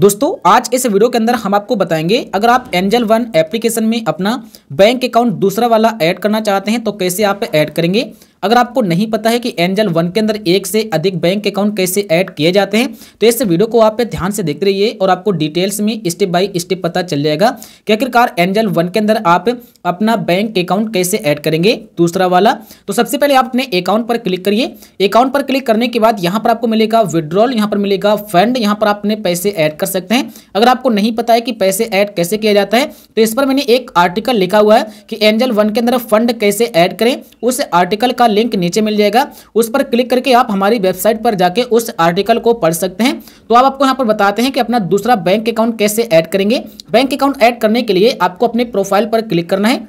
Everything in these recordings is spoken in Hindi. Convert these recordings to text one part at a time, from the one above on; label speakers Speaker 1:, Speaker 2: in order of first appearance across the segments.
Speaker 1: दोस्तों आज इस वीडियो के अंदर हम आपको बताएंगे अगर आप एंजल वन एप्लीकेशन में अपना बैंक अकाउंट दूसरा वाला ऐड करना चाहते हैं तो कैसे आप ऐड करेंगे अगर आपको नहीं पता है कि एंजल वन के अंदर एक से अधिक बैंक अकाउंट कैसे ऐड किए जाते हैं तो इस वीडियो को आप ध्यान से देखते रहिए और आपको डिटेल्स में स्टेप बाई स्टेप पता चल जाएगा कि आखिरकार एंजल वन के अंदर आप अपना बैंक अकाउंट कैसे ऐड करेंगे दूसरा वाला तो सबसे पहले आप अपने अकाउंट पर क्लिक करिए अकाउंट पर क्लिक करने के बाद यहाँ पर आपको मिलेगा विड्रॉल यहाँ पर मिलेगा फंड यहाँ पर आप अपने पैसे ऐड कर सकते हैं अगर आपको नहीं पता है कि पैसे ऐड कैसे किया जाता है तो इस पर मैंने एक आर्टिकल लिखा हुआ है कि एंजल वन के अंदर फंड कैसे ऐड करें उस आर्टिकल का का लिंक नीचे मिल जाएगा उस पर क्लिक करके आप हमारी वेबसाइट पर जाके उस आर्टिकल को पढ़ सकते हैं तो आप आपको यहाँ पर बताते हैं कि अपना दूसरा बैंक अकाउंट कैसे ऐड करेंगे बैंक अकाउंट ऐड करने के लिए आपको अपने प्रोफाइल पर क्लिक करना है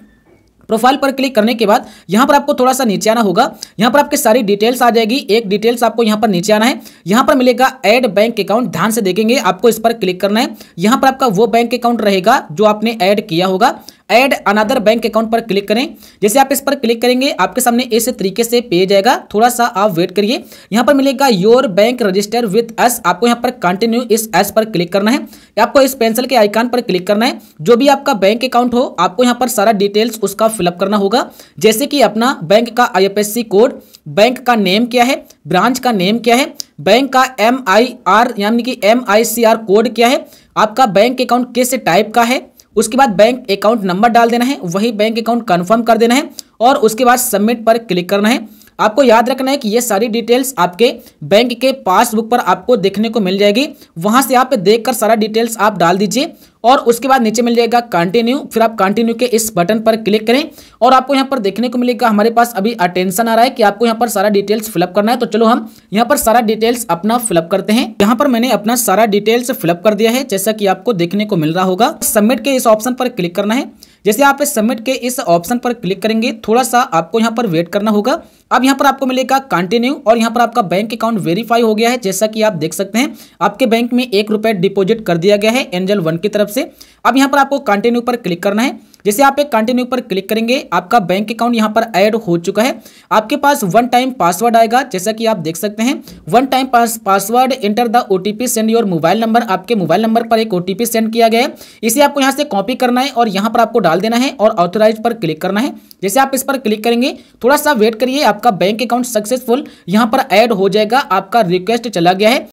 Speaker 1: प्रोफाइल पर क्लिक करने के बाद यहाँ पर आपको थोड़ा सा नीचे आना होगा यहाँ पर आपके सारी डिटेल्स आ जाएगी एक डिटेल्स आपको यहाँ पर नीचे आना है यहाँ पर मिलेगा ऐड बैंक अकाउंट ध्यान से देखेंगे आपको इस पर क्लिक करना है यहाँ पर आपका वो बैंक अकाउंट रहेगा जो आपने ऐड किया होगा ऐड अनदर बैंक अकाउंट पर क्लिक करें जैसे आप इस पर क्लिक करेंगे आपके सामने इस तरीके से पे जाएगा थोड़ा सा आप वेट करिए यहाँ पर मिलेगा your bank register with us आपको यहाँ पर कंटिन्यू इस एस पर क्लिक करना है आपको इस पेंसिल के आइकान पर क्लिक करना है जो भी आपका बैंक अकाउंट हो आपको यहाँ पर सारा डिटेल्स उसका फिलअप करना होगा जैसे कि अपना बैंक का आई कोड बैंक का नेम क्या है ब्रांच का नेम क्या है बैंक का एम आई आर यानी कि M I C R code क्या है आपका बैंक अकाउंट किस टाइप का है उसके बाद बैंक अकाउंट नंबर डाल देना है वही बैंक अकाउंट कन्फर्म कर देना है और उसके बाद सबमिट पर क्लिक करना है आपको याद रखना है कि ये सारी डिटेल्स आपके बैंक के पासबुक पर आपको देखने को मिल जाएगी वहां से आप देखकर सारा डिटेल्स आप डाल दीजिए और उसके बाद नीचे मिल जाएगा कंटिन्यू फिर आप कंटिन्यू के इस बटन पर क्लिक करें और आपको यहाँ पर देखने को मिलेगा हमारे पास अभी अटेंशन आ रहा है कि आपको यहाँ पर सारा डिटेल्स फिलअप करना है तो चलो हम यहाँ पर सारा डिटेल्स अपना फिलअप करते हैं यहाँ पर मैंने अपना सारा डिटेल्स फिलअप कर दिया है जैसा कि आपको देखने को मिल रहा होगा सबमिट के इस ऑप्शन पर क्लिक करना है जैसे आप इस सबमिट के इस ऑप्शन पर क्लिक करेंगे थोड़ा सा आपको यहाँ पर वेट करना होगा अब यहाँ पर आपको मिलेगा कंटिन्यू और यहाँ पर आपका बैंक अकाउंट वेरीफाई हो गया है जैसा कि आप देख सकते हैं आपके बैंक में एक रुपये डिपॉजिट कर दिया गया है एंजल वन की तरफ से अब यहाँ पर आपको कंटिन्यू पर क्लिक करना है जैसे आप एक कंटिन्यू पर क्लिक करेंगे आपका बैंक अकाउंट यहाँ पर ऐड हो चुका है आपके पास वन टाइम पासवर्ड आएगा जैसा कि आप देख सकते हैं one time password enter the O T P send your mobile number आपके मोबाइल नंबर पर एक ओ टी पी सेंड किया गया है इसे आपको यहाँ से कॉपी करना है और यहाँ पर आपको डाल देना है और ऑथोराइज पर क्लिक करना है जैसे आप इस पर क्लिक करेंगे थोड़ा सा वेट करिए आपका बैंक अकाउंट सक्सेसफुल यहाँ पर ऐड हो जाएगा आपका रिक्वेस्ट चला गया है